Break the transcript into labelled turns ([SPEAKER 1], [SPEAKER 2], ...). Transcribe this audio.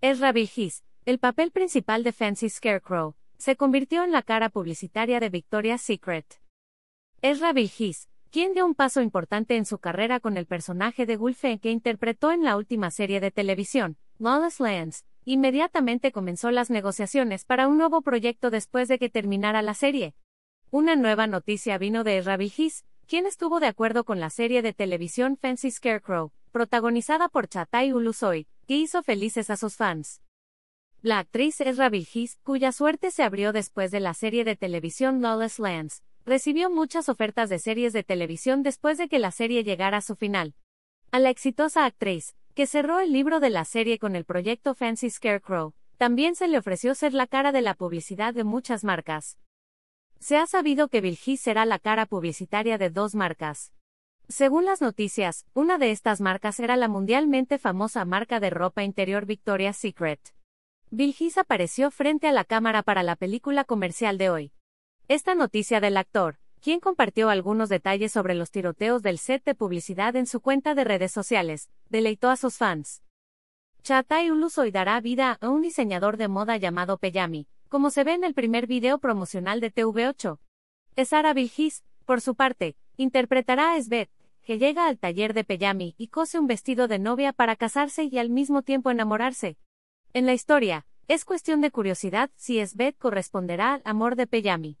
[SPEAKER 1] Ezra el papel principal de Fancy Scarecrow, se convirtió en la cara publicitaria de Victoria's Secret. Ezra quien dio un paso importante en su carrera con el personaje de Gulfe que interpretó en la última serie de televisión, Lawless Lands, inmediatamente comenzó las negociaciones para un nuevo proyecto después de que terminara la serie. Una nueva noticia vino de Ezra quien estuvo de acuerdo con la serie de televisión Fancy Scarecrow, protagonizada por Chatay Ulusoy, que hizo felices a sus fans. La actriz Ezra Vilgis, cuya suerte se abrió después de la serie de televisión Lawless Lands, recibió muchas ofertas de series de televisión después de que la serie llegara a su final. A la exitosa actriz, que cerró el libro de la serie con el proyecto Fancy Scarecrow, también se le ofreció ser la cara de la publicidad de muchas marcas. Se ha sabido que Vilgis será la cara publicitaria de dos marcas. Según las noticias, una de estas marcas era la mundialmente famosa marca de ropa interior Victoria's Secret. Bilgis apareció frente a la cámara para la película comercial de hoy. Esta noticia del actor, quien compartió algunos detalles sobre los tiroteos del set de publicidad en su cuenta de redes sociales, deleitó a sus fans. Chatay hoy dará vida a un diseñador de moda llamado Peyami, como se ve en el primer video promocional de TV8. Esara Bilgis, por su parte, interpretará a Svet que llega al taller de Peyami y cose un vestido de novia para casarse y al mismo tiempo enamorarse. En la historia, es cuestión de curiosidad si Esbeth corresponderá al amor de Peyami.